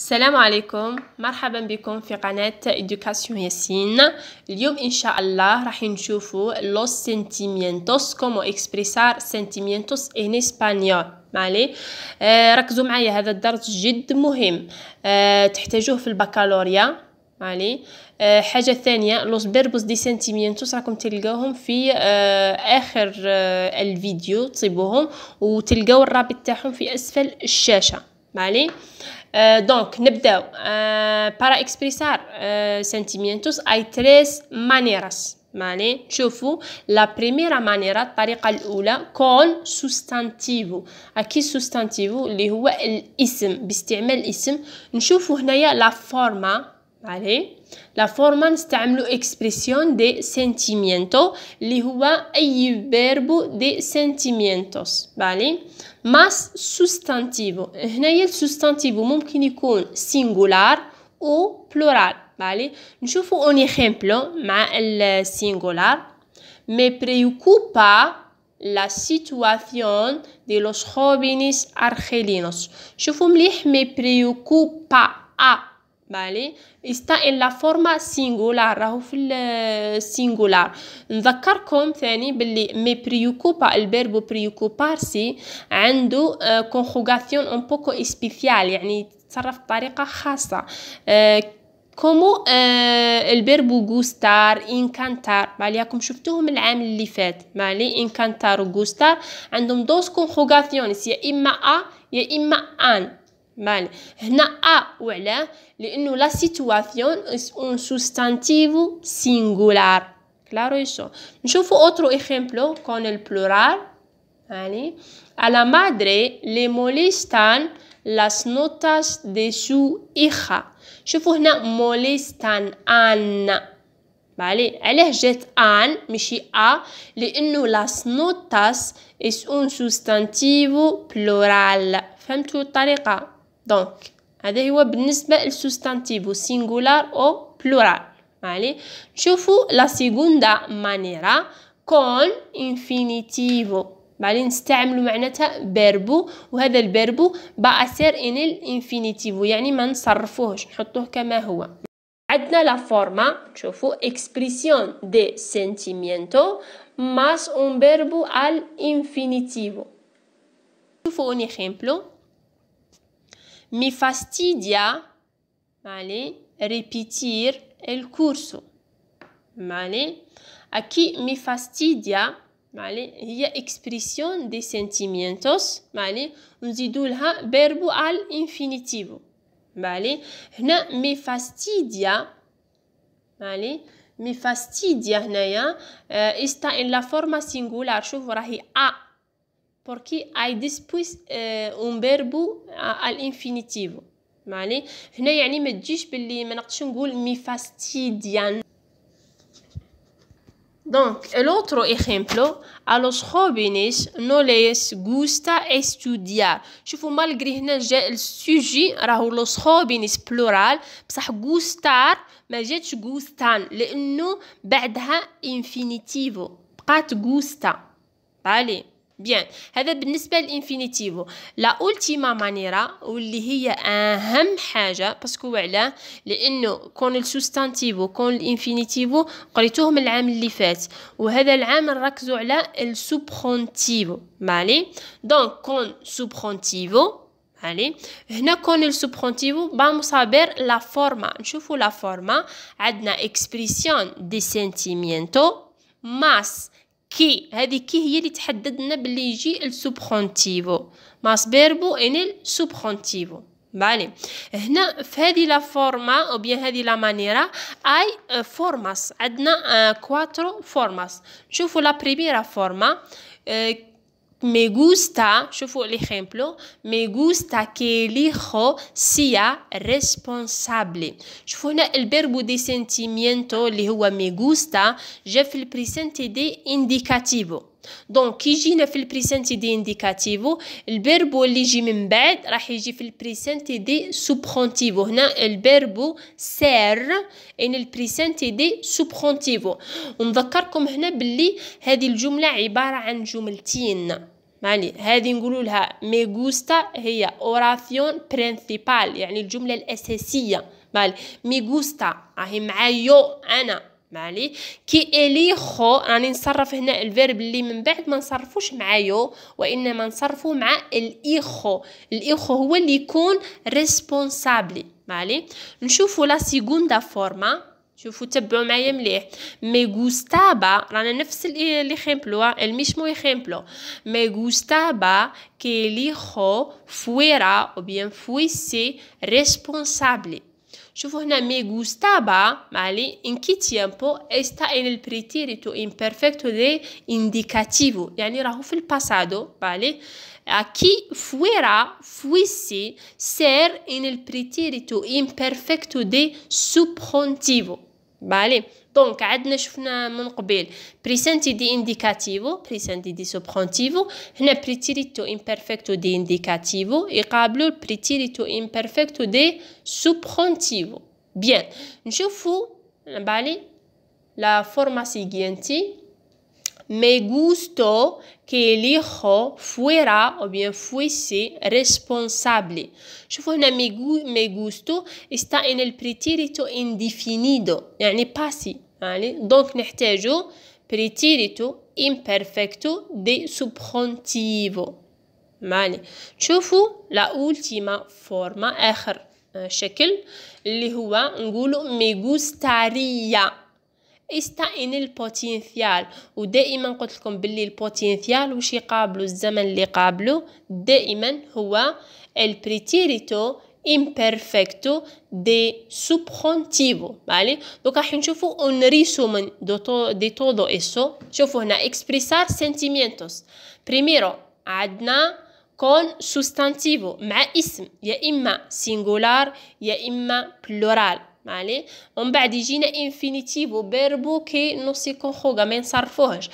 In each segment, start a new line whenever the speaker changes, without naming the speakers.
السلام عليكم مرحبا بكم في قناة إدوكاسيون ياسين اليوم إن شاء الله راح نشوفوا los sentimientos como expresar sentimientos en español معلي آه ركزوا معايا هذا الدرس جد مهم آه تحتاجوه في البكالوريا معلي آه حاجة ثانية los verbos de sentimientos راكم تلقاوهم في آه آخر آه الفيديو تصيبوهم وتلقاو الرابط تاعهم في أسفل الشاشة معلي آه دونك نبداو بارا اكسبريسار سنتيمينتوس اي تريس مانيراس مالي شوفو لا بريميرا مانيرا الطريقه الاولى كون سوستانتيفو اكي سوستانتيفو اللي هو الاسم باستعمال الاسم نشوفو هنايا لا فورما La forma la expresión de sentimiento, el verbo de sentimientos, Más sustantivo. el sustantivo ممكن singular o plural, ¿vale? un ejemplo el singular. Me preocupa la situación de los jóvenes argelinos. me preocupa a مالي يستائل لا فورما سينغولار راهو في السينغولار نذكركم ثاني باللي مي بريوكوبا البيربو بريوكوبارسي عنده كونخوغاسيون اون بوكو اسبيسيال يعني يتصرف بطريقه خاصه كومو آه البربو غوستار انكانتار بالياكم شفتوهم العام اللي فات مالي انكانتار وغوستار عندهم دوس كونخوغاسيون يا اما ا يا اما ان مال هنا ا وعلاه لانه لا سيتواسيون اون سوستانتيف سينغولار كلارو ايشو نشوفو اوترو ايغامبلو كون البلورال يعني على مادري لي موليستان لاس نوتاس دي سو ايخا شوفو هنا موليستان ان بالي علاه جات ان ماشي ا لانه لاس نوتاس اس اون سوستانتيف بلورال فهمتوا الطريقه دونك هذا هو بالنسبه للسوستانتيفو سينغولار او بلورال معلي نشوفوا لا سيغوندا مانيرا كون انفينيتيفو بعدين نستعملوا معناتها بيربو وهذا البيربو باسير ان الانفينيتيفو يعني ما نصرفوهش نحطوه كما هو عندنا لا فورما نشوفو اكسبريسيون دي سنتيمينتو ماس اون بيربو ال انفينيتيفو شوفوا un ejemplo Me fastidia, ¿vale? Repetir el curso, ¿vale? Aquí me fastidia, ¿vale? هي expresión de sentimientos, ¿vale? Un لها verbo al infinitivo, ¿vale? هنا me fastidia, ¿vale? me fastidia هنايا eh, está en la forma singular a porque I dispuis eh, un um verbo الانفينيتيف معلي هنا يعني ما تجيش باللي ما نقدش نقول مي فاستيديان دونك l'autre ايجيمبلو a los jóvenes no les gusta estudiar شوفوا مالغري هنا جا السوجي راهو los jóvenes بلورال بصح غوستار ما جاتش غوستان لانه بعدها انفينيتيفو بقات غوستا بالي بيان هذا بالنسبه للانفينيتيفو لا اولتيما مانيرا واللي هي اهم حاجه باسكو علاه لانه كون السوستانتيفو كون الانفينيتيفو قريتوهم العام اللي فات وهذا العام نركزوا على السوبرونتيفو مالي دونك كون سوبرونتيفو مالي هنا كون السوبرونتيفو با مصابر لا فورما نشوفوا لا فورما عندنا اكسبريسيون دي سنتيمينتو ماس كي هذه كي هي اللي تحدد لنا باللي يجي السوبخونتيفو ماس بيربو ان السوبخونتيفو بالي هنا في هذه لا فورما او بيان هذه لا مانيرا اي فورماس عندنا كواترو فورماس شوفوا لا بريميرا فورما me gusta, yo fais el ejemplo, me gusta que el hijo sea responsable. Je fais el verbo de sentimiento, le me gusta, fais le presente de indicativo. دونك كي جينا في البريسنتي دي انديكاتيفو البيربو اللي يجي من بعد راح يجي في البريسنتي دي سوبرونتيفو هنا البيربو سار ان البريسنتي دي سوبرونتيفو ونذكركم هنا باللي هذه الجمله عباره عن جملتين معني هذه نقول لها ميغوستا هي اوراسيون برينسيبال يعني الجمله الاساسيه مالي ميغوستا راهي معايا انا معلي كي الي خو راني يعني نصرف هنا الفيرب اللي من بعد ما نصرفوش مع يو وانما نصرفو مع الايخو الايخو هو اللي يكون ريسبونسابلي معلي نشوفو لا سيغوندا فورما شوفوا تبعوا معايا مليح مي غوستابا رانا نفس ليكزامبلو الميشمو خيمبلو مي غوستابا كي خو فويرا او بيان فويسي ريسبونسابلي no me gustaba, ¿vale? ¿En qué tiempo? Está en el pretérito imperfecto de indicativo. Yani en el pasado, ¿vale? Aquí fuera, fuese, ser en el pretérito imperfecto de subjuntivo, ¿vale? دونك عندنا شفنا من قبل بريسنتي دي انديكاتيفو بريسنتي دي سوبرونتيفو هنا بريتيريتو امبرفكتو دي انديكاتيفو يقابلو بريتيريتو امبرفكتو دي سوبرونتيفو بيان نشوفو بالي لا فورما سيغيانتي me gustó que el hijo fuera o bien fuese responsable. fue me, me gustó está en el pretérito indefinido, يعني pasi, ¿vale? Donc نحتاجو pretérito imperfecto de subjuntivo. ¿vale? la última forma آخر شكل اللي هو me gustaría استعين البوتنسيال ودائما قلت لكم باللي البوتينسيال واش يقابلو الزمن اللي قابلو دائما هو البريتيريتو imperfecto de subjuntivo vale دوك راح نشوفو اون ريسومن دو تو دي todo اسو شوفو هنا اكسبريسار سنتيمينتوس بريميرو عندنا كون سوستانتيفو مع اسم يا اما سينغولار يا اما بلورال مالي ومن بعد يجينا انفينيتيفو بيربو كي نوسي كونخوغا ما نصرفوهش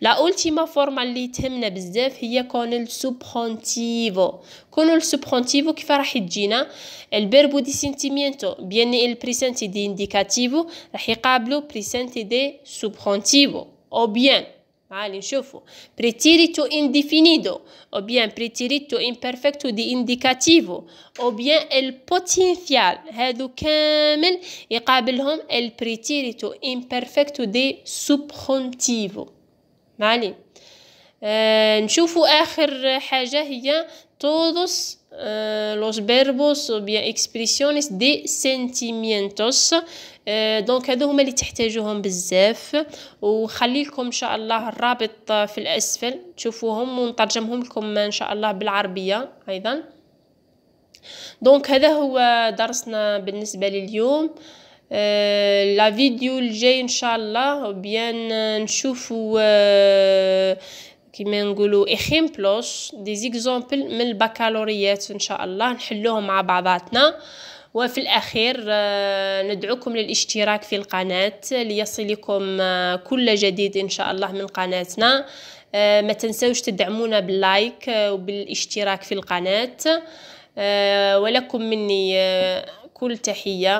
لا اولتيما فورما اللي تهمنا بزاف هي كون السوبخونتيفو كون السوبخونتيفو كيف راح تجينا البيربو دي سنتيمينتو بيني البريسنتي دي انديكاتيفو راح يقابلو بريسنتي دي سوبخونتيفو او بيان تعالي نشوفو بريتيريتو انديفينيدو او بيان بريتيريتو امبرفكتو دي انديكاتيفو او بيان البوتينسيال هادو كامل يقابلهم البريتيريتو امبرفكتو دي سوبخونتيفو معلي آه نشوفو اخر حاجة هي todos uh, los verbos o bien expresiones de sentimientos دونك eh, هادو هما اللي تحتاجوهم بزاف وخلي لكم ان شاء الله الرابط في الاسفل تشوفوهم ونترجمهم لكم ان شاء الله بالعربيه ايضا دونك هذا هو درسنا بالنسبه لليوم لا فيديو الجاي ان شاء الله وبيان نشوفوا eh, كيما نقولوا اخيمبلوش دي زيكزامبل من البكالوريات ان شاء الله نحلوهم مع بعضاتنا وفي الأخير آه، ندعوكم للاشتراك في القناة ليصلكم آه، كل جديد إن شاء الله من قناتنا آه، ما تنسوش تدعمونا باللايك وبالاشتراك في القناة ولكم مني كل تحية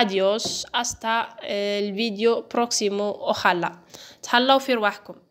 أديوس أستا الفيديو بروكسيمو أخلا تهلاو في رواحكم